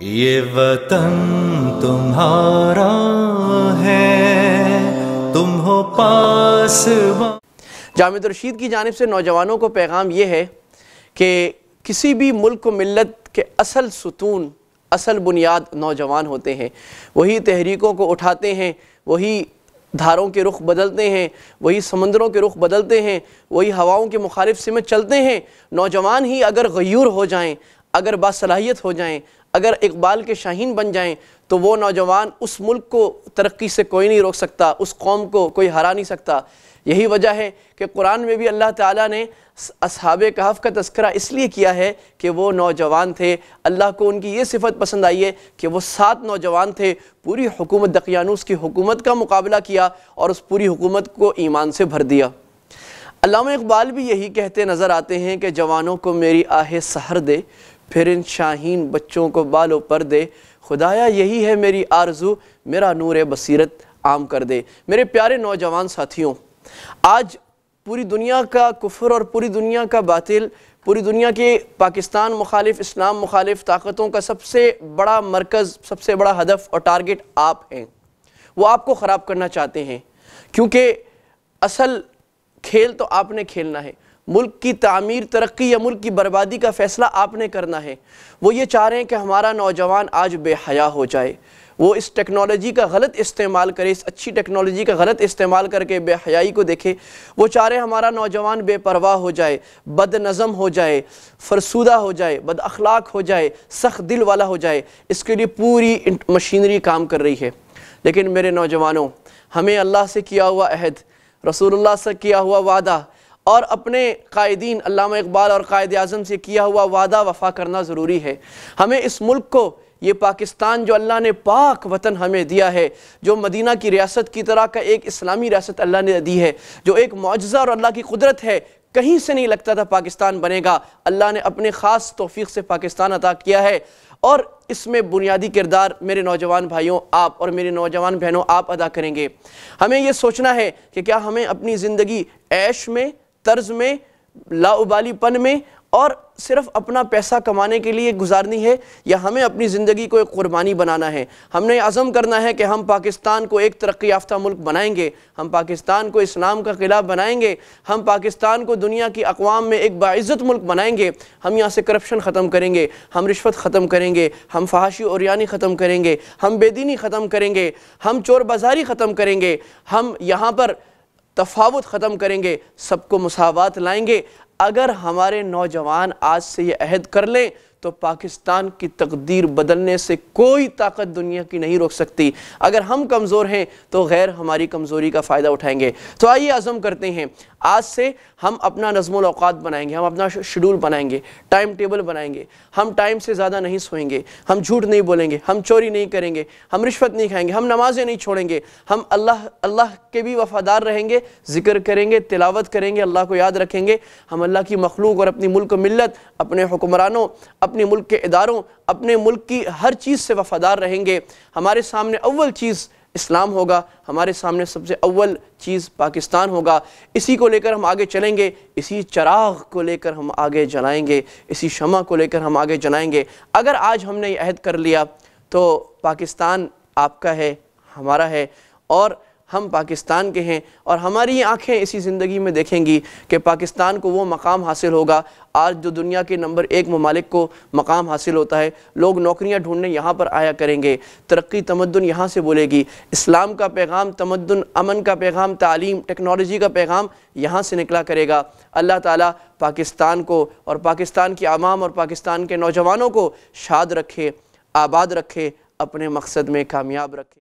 یہ وطن تمہارا ہے تم ہو پاس جامع رشید کی جانب سے نوجوانوں کو پیغام یہ ہے کہ کسی بھی ملک و ملت کے اصل ستون اصل بنیاد نوجوان ہوتے ہیں وہی تحریکوں کو اٹھاتے ہیں وہی دھاروں کے رخ بدلتے ہیں وہی سمندروں کے رخ بدلتے ہیں وہی ہواؤں کے مخالف سمت چلتے ہیں نوجوان ہی اگر غیور ہو جائیں اگر باصلاحیت ہو جائیں اگر اقبال کے شاہین بن جائیں تو وہ نوجوان اس ملک کو ترقی سے کوئی نہیں روک سکتا اس قوم کو کوئی ہرا نہیں سکتا یہی وجہ ہے کہ قرآن میں بھی اللہ تعالیٰ نے اصحاب کہف کا تذکرہ اس لیے کیا ہے کہ وہ نوجوان تھے اللہ کو ان کی یہ صفت پسند آئی ہے کہ وہ سات نوجوان تھے پوری حکومت دقیانوس کی حکومت کا مقابلہ کیا اور اس پوری حکومت کو ایمان سے بھر دیا علامہ اقبال بھی یہی کہتے نظر آتے ہیں کہ جوانوں کو میری آہ سہر دے پھر ان شاہین بچوں کو بالو پر دے خدایا یہی ہے میری آرزو میرا نور بصیرت عام کر دے میرے پیارے نوجوان ساتھیوں آج پوری دنیا کا کفر اور پوری دنیا کا باطل پوری دنیا کے پاکستان مخالف اسلام مخالف طاقتوں کا سب سے بڑا مرکز سب سے بڑا ہدف اور ٹارگٹ آپ ہیں وہ آپ کو خراب کرنا چاہتے ہیں کیونکہ اصل کھیل تو آپ نے کھیلنا ہے ملک کی تعمیر ترقی یا ملک کی بربادی کا فیصلہ آپ نے کرنا ہے وہ یہ چاہ رہے ہیں کہ ہمارا نوجوان آج بے حیا ہو جائے وہ اس ٹیکنالوجی کا غلط استعمال کرے اس اچھی ٹیکنالوجی کا غلط استعمال کر کے بے حیائی کو دیکھے وہ چاہ رہے ہمارا نوجوان بے پرواہ ہو جائے بد نظم ہو جائے فرسودہ ہو جائے بد اخلاق ہو جائے سخت دل والا ہو جائے اس کے لیے پوری مشینری کام کر رہی ہے لیکن میرے نوجوانوں ہمیں اللہ سے کیا ہوا عہد رسول اللہ سے کیا ہوا وعدہ اور اپنے قائدین علامہ اقبال اور قائد اعظم سے کیا ہوا وعدہ وفا کرنا ضروری ہے ہمیں اس ملک کو یہ پاکستان جو اللہ نے پاک وطن ہمیں دیا ہے جو مدینہ کی ریاست کی طرح کا ایک اسلامی ریاست اللہ نے دی ہے جو ایک معجزہ اور اللہ کی قدرت ہے کہیں سے نہیں لگتا تھا پاکستان بنے گا اللہ نے اپنے خاص توفیق سے پاکستان عطا کیا ہے اور اس میں بنیادی کردار میرے نوجوان بھائیوں آپ اور میرے نوجوان بہنوں آپ ادا کریں گے ہمیں یہ سوچنا ہے کہ کیا ہمیں اپنی زندگی عیش میں طرز میں لاعبالی پن میں اور صرف اپنا پیسہ کمانے کے لیے گزارنی ہے یا ہمیں اپنی زندگی کو ایک قربانی بنانا ہے ہم نے عزم کرنا ہے کہ ہم پاکستان کو ایک ترقی یافتہ ملک بنائیں گے ہم پاکستان کو اسلام کا قلعہ بنائیں گے ہم پاکستان کو دنیا کی اقوام میں ایک باعزت ملک بنائیں گے ہم یہاں سے کرپشن ختم کریں گے ہم رشوت ختم کریں گے ہم فحاشی اوریانی ختم کریں گے ہم بے دینی ختم کریں گے ہم چور بازاری ختم کریں گے ہم یہاں پر تفاوت ختم کریں گے سب کو مساوات لائیں گے اگر ہمارے نوجوان آج سے یہ عہد کر لیں تو پاکستان کی تقدیر بدلنے سے کوئی طاقت دنیا کی نہیں روک سکتی اگر ہم کمزور ہیں تو غیر ہماری کمزوری کا فائدہ اٹھائیں گے تو آئیے عزم کرتے ہیں آج سے ہم اپنا نظم الاوقات بنائیں گے ہم اپنا شیڈول بنائیں گے ٹائم ٹیبل بنائیں گے ہم ٹائم سے زیادہ نہیں سوئیں گے ہم جھوٹ نہیں بولیں گے ہم چوری نہیں کریں گے ہم رشوت نہیں کھائیں گے ہم نمازیں نہیں چھوڑیں گے ہم اللہ اللہ کے بھی وفادار رہیں گے ذکر کریں گے تلاوت کریں گے اللہ کو یاد رکھیں گے ہم اللہ کی مخلوق اور اپنی ملک و ملت اپنے حکمرانوں اپنے اپنے ملک کے اداروں اپنے ملک کی ہر چیز سے وفادار رہیں گے ہمارے سامنے اول چیز اسلام ہوگا ہمارے سامنے سب سے اول چیز پاکستان ہوگا اسی کو لے کر ہم آگے چلیں گے اسی چراغ کو لے کر ہم آگے جلائیں گے اسی شمع کو لے کر ہم آگے جلائیں گے اگر آج ہم نے یہ عہد کر لیا تو پاکستان آپ کا ہے ہمارا ہے اور ہم پاکستان کے ہیں اور ہماری آنکھیں اسی زندگی میں دیکھیں گی کہ پاکستان کو وہ مقام حاصل ہوگا آج جو دنیا کے نمبر ایک ممالک کو مقام حاصل ہوتا ہے لوگ نوکریاں ڈھونڈنے یہاں پر آیا کریں گے ترقی تمدن یہاں سے بولے گی اسلام کا پیغام تمدن امن کا پیغام تعلیم ٹیکنالوجی کا پیغام یہاں سے نکلا کرے گا اللہ تعالیٰ پاکستان کو اور پاکستان کی عوام اور پاکستان کے نوجوانوں کو شاد رکھے آباد رکھے اپنے مقصد میں کامیاب رکھے